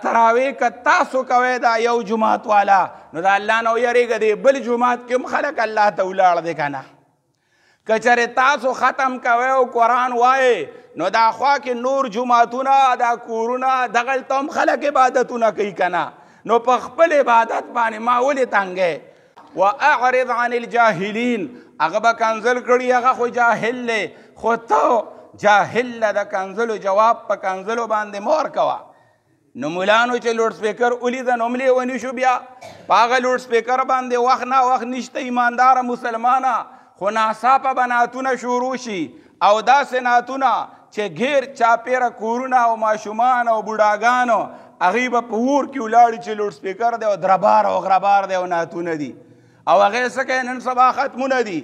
تراوی که تاسو کوي دا یو جمعات والا نو دا الله نو یریګه دی بل جمعات کې مخلق الله ته ولاړ دی کنه کچره تاسو ختم کوي او قران وای نو دا خوا کې نور جمعاتونه دا کورونه دغل تم خلک عبادتونه کوي کنه نو په خپل عبادت باندې ما ولې تنګې واعرض عن الجاهلین هغه به کنزل کړي هغه خو جاهل خو ته جاهل د کنزلو جواب په کنزلو باندې مور کوه نو مولانو چې لوډ سپیکر اولی د نوملې ونی شو بیا پاغه لوډ سپیکر باندې وخت نه وخت نشته ایماندار مسلمانا خو ناصافه بناتونه شروع شي او داسې ناتونه چې غیر چاپیره کورونه او ماشومان او بوډاګانو هغه په پور کې ولاړ چې لوډ سپیکر دی او دربار او غربار دی او ناتونه دي او هغه څه نن سبا ختمونه دي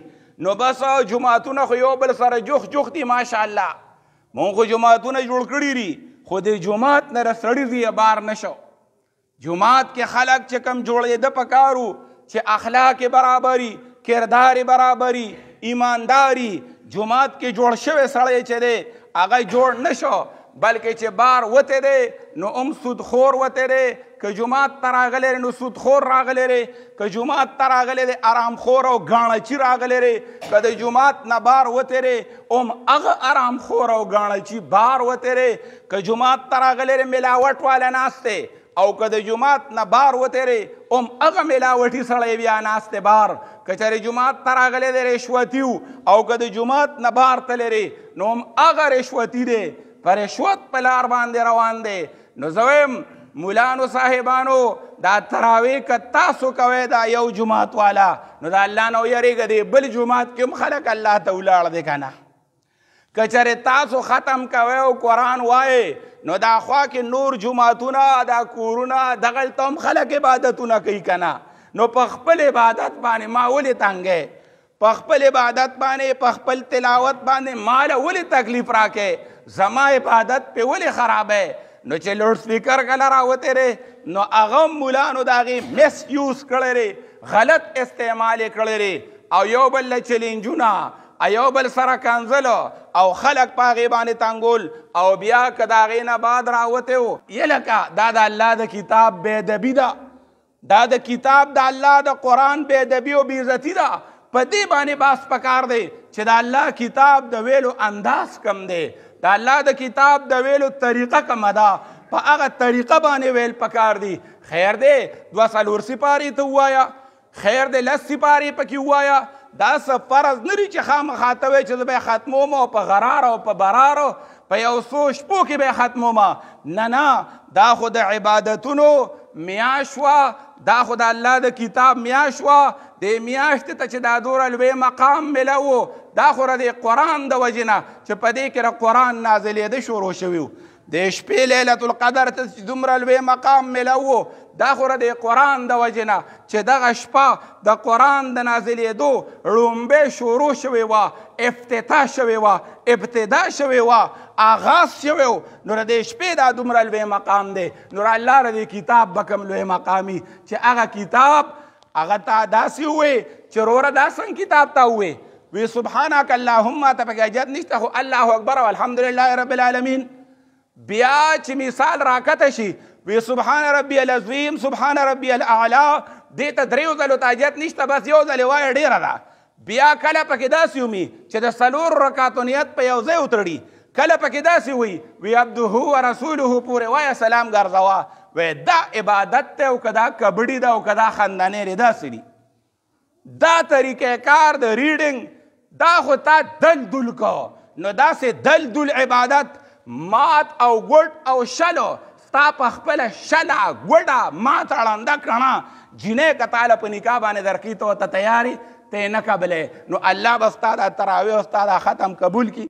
نو بس جمعهتون خو یو بل سره جوخ جوخ دي ماشاءالله مونږ جمعهتون جوړ کړی دي خو د جمعات نه سړی دی بار نشو جمعات کې خلک چې کم جوړې د پکارو چې اخلاق برابرۍ کردار برابرۍ ایمانداری جمعات کې جوړ شوی سړی چې دی هغه جوړ نشو بلکې چې بار وته دی نو ام سود خور وته دی که جمعات تراغلی نو سود خور راغلی ری که جمعات تراغلی دی آرام خور او غاڼچی راغلی ری که د جمعات نه بار وته ری ام هغه آرام خور او غاڼچی بار وته ری که جمعات تراغلی ری ملاوټ والا ناسته او که د جمعات نه بار وتري اوم هغه ملاوټي سړی بیا ناستې بار کچرې جمعات ته راغلی دی رشوتي او که د جمعات نه بار تلري نو هم هغه رشوتي دی پر رشوت په لار باندې روان دی نو زویم مولانو صاحبانو دا تراوی که تاسو کوي دا یو جماعت والا نو دا الله نو یریګه دی بل جماعت کې هم خلک الله ته ولاړ دی کنه کچره تاسو ختم کوي او قران وای نو دا خوا کې نور جمعتونه دا کورونه دغل تم خلک عبادتونه کوي کنه نو په خپل عبادت باندې ما ولې تنګې په خپل عبادت باندې په خپل تلاوت باندې مال ولې تکلیف راکې زما عبادت په ولې خرابې نو چې لوډ سپیکر کله راوته ری نو هغه مولانو د هغې مس یوز کړی ری غلط استعمال یې کړی ری او یو بل له چیلنجونه ایو بل سره کانزلو او خلق په غیبانې تنګول او بیا که دا غینه بعد راوته وو یلکه دا د الله د کتاب بې ادبي ده دا د کتاب د الله د قران بې ادبي او بې عزتي ده په دې باندې باس پکار دی چې د الله کتاب د ویلو انداز کم دی د الله د کتاب د ویلو طریقه کم ده په هغه طریقه باندې ویل پکار دی خیر دی دوه څلور سپارې ته ووایه خیر دی لس سپارې پکې ووایه دا څه فرض نه دی چې خامخا ته وایي چې زه به یې ختموم او په غرار او په برار په یو څو شپو کې به ختموم نه نه دا خو د عبادتونو میاشوه دا خو د الله د کتاب میاشوه د میاشت ته چې دا دوره لوی مقام ملو دا خو را د قرآن د وجنه چې په دې کې قرآن نازلېده شروع شوي د شپې لیلة القدر ته چې دومره لوی مقام ملو دا خو را د قرآن د وجنه چې دغه شپه د قرآن د نازلېدو ړومبې شروع شوې وه افتتاح شوې وه ابتدا شوې وه آغاز شوی نو د شپې دا دومره لوی مقام دی نو الله را د کتاب به کوم لوی مقامي چې هغه کتاب هغه ته داسې وې چې وروره دا څنګه کتاب ته وې وی سبحانك اللهم ته پکې اجازه نشته خو الله اکبر والحمدلله رب العالمین بیا چې مثال راکته شي وی سبحان ربي العظیم سبحان ربي الاعلى دې ته دریو ځلو ته اجازه نشته بس یو ځل وای ډیره ده بیا کله پکې داسې ومي چې د سلور رکعاتو نیت په یو ځای وتړي کله پکې داسې وي وی عبده ورسوله پورې وای سلام ګرځوا و دا عبادت ته او کدا کبډی دا او کدا خاندانې ردا سری دا طریقې کار د ریډینګ دا خو تا دل دل کو نو دا سه دل دل عبادت مات او ګډ او شلو ستا په خپل شلا ګډا مات اړنده کړه جنې کتاله په نکاح باندې درکې ته تیاری ته نه قبلې نو الله بس تا دا تراوی او تا دا ختم قبول کی